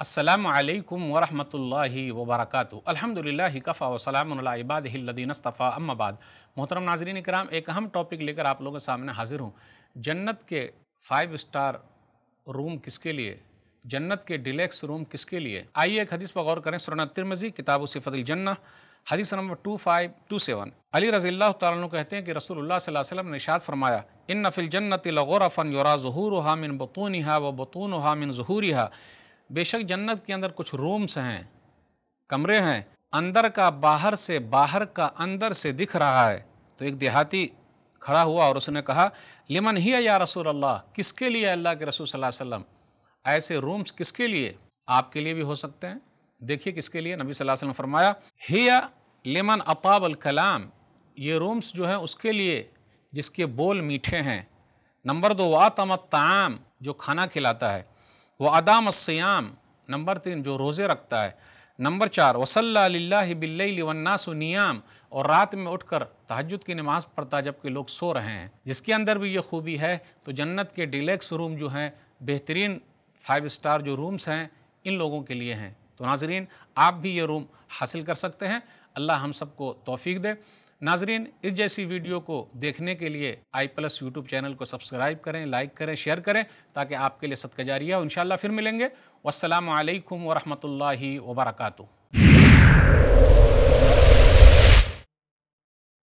असलकम वरम् वबरक अलहमदिल्ला कफ़ा वसलामबादीनस्तफ़ा अम्माबाद मोहतरम नाजरीन कराम एक अहम टॉपिक लेकर आप लोगों के सामने हाजिर हूँ जन्नत के फ़ाइव स्टार रूम किसके लिए जन्नत के डिलेक्स रूम किसके लिए आइए एक हदीस पर गौर करें सुरन तिरमजी किताब सिफ़तलजन्ना हदीस number two five two seven Ali रज़ील्ला तु कहते हैं कि रसूलुल्लाह सल्लल्लाहु ने शाद फरमाया इन नफिल लगौरफ़न योरा ज़हूर हामिन बतून हा व बतून हामिन ज़हूरी हा बेशक जन्नत के अंदर कुछ रूम्स हैं कमरे हैं अंदर का बाहर से बाहर का अंदर से दिख रहा है तो एक देहाती खड़ा हुआ और उसने कहा लिमन ही या रसूल अल्लाह किसके लिए अल्लाह के रसूल सल्लल्लाहु अलैहि वसल्लम ऐसे रूम्स किसके लिए आपके लिए भी हो सकते हैं देखिए किसके लिए नबी सल्लल्लाहु अलैहि वसल्लम फरमाया या लिमन अताब अल कलाम ये रूम्स जो हैं उसके लिए जिसके बोल मीठे हैं नंबर दो वा तमत ताम जो खाना खिलाता है व अदाम सयाम नंबर तीन जो रोज़े रखता है नंबर चार वसल्ला बिल्लासनियाम और रात में उठकर तहजद की नमाज़ पढ़ता जबकि लोग सो रहे हैं जिसके अंदर भी ये खूबी है तो जन्नत के डिलेक्स रूम जो हैं बेहतरीन फाइव स्टार जो रूम्स हैं इन लोगों के लिए हैं तो नाजरीन आप भी ये रूम हासिल कर सकते हैं अल्लाह हम सबको तोफ़ी दे नाजरीन इस जैसी वीडियो को देखने के लिए आई प्लस यूट्यूब चैनल को सब्सक्राइब करें लाइक करें शेयर करें ताकि आपके लिए सदका जारी है इन फिर मिलेंगे आलकम वरहमल वर्का